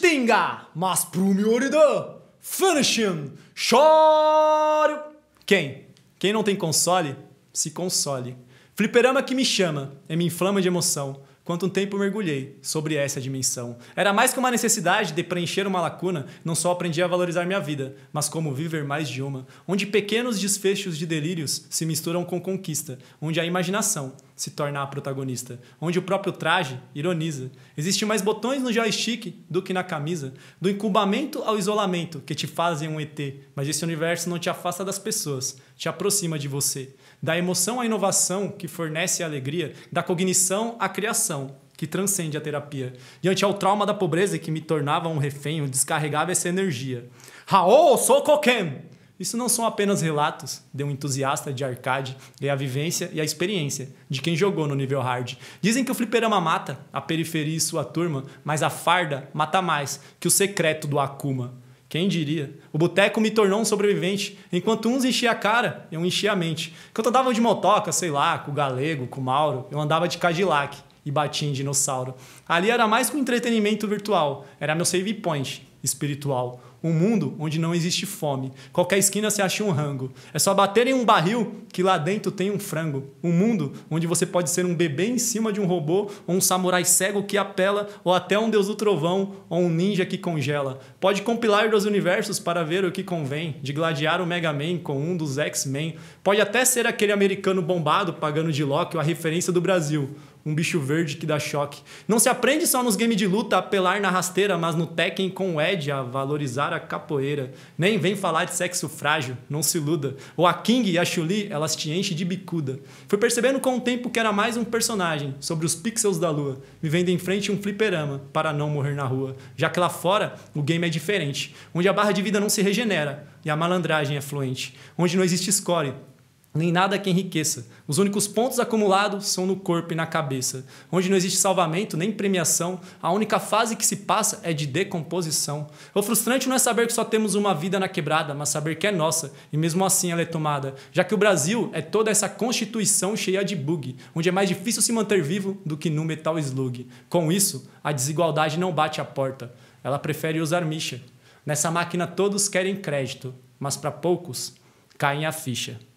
tinga, mas Prumyori da Finishing choro. Quem? Quem não tem console, se console. Fliperama que me chama e é me inflama de emoção. Quanto tempo mergulhei sobre essa dimensão. Era mais que uma necessidade de preencher uma lacuna, não só aprendi a valorizar minha vida, mas como viver mais de uma, onde pequenos desfechos de delírios se misturam com conquista, onde a imaginação se tornar a protagonista, onde o próprio traje ironiza. Existe mais botões no joystick do que na camisa, do incubamento ao isolamento que te fazem um ET, mas esse universo não te afasta das pessoas, te aproxima de você. Da emoção à inovação que fornece a alegria, da cognição à criação que transcende a terapia. Diante ao trauma da pobreza que me tornava um refém, eu descarregava essa energia. Raul, sou coquem! Isso não são apenas relatos de um entusiasta de arcade, é a vivência e a experiência de quem jogou no nível hard. Dizem que o fliperama mata, a periferia e sua turma, mas a farda mata mais que o secreto do Akuma. Quem diria? O boteco me tornou um sobrevivente, enquanto uns enchia a cara, eu enchia a mente. Enquanto eu andava de motoca, sei lá, com o galego, com o Mauro, eu andava de Cadillac e batia em dinossauro. Ali era mais que um entretenimento virtual, era meu save point espiritual. Um mundo onde não existe fome. Qualquer esquina você acha um rango. É só bater em um barril que lá dentro tem um frango. Um mundo onde você pode ser um bebê em cima de um robô, ou um samurai cego que apela, ou até um deus do trovão, ou um ninja que congela. Pode compilar dos universos para ver o que convém, de gladiar o Mega Man com um dos X-Men. Pode até ser aquele americano bombado pagando de Loki, a referência do Brasil um bicho verde que dá choque. Não se aprende só nos games de luta a pelar na rasteira, mas no Tekken com o Ed a valorizar a capoeira. Nem vem falar de sexo frágil, não se iluda. Ou a King e a Chuli, elas te enchem de bicuda. Fui percebendo com o tempo que era mais um personagem, sobre os pixels da lua, vivendo em frente a um fliperama, para não morrer na rua. Já que lá fora, o game é diferente, onde a barra de vida não se regenera e a malandragem é fluente, onde não existe score, nem nada que enriqueça. Os únicos pontos acumulados são no corpo e na cabeça, onde não existe salvamento nem premiação, a única fase que se passa é de decomposição. O frustrante não é saber que só temos uma vida na quebrada, mas saber que é nossa, e mesmo assim ela é tomada, já que o Brasil é toda essa constituição cheia de bug, onde é mais difícil se manter vivo do que no metal slug. Com isso, a desigualdade não bate a porta, ela prefere usar micha. Nessa máquina todos querem crédito, mas para poucos caem a ficha.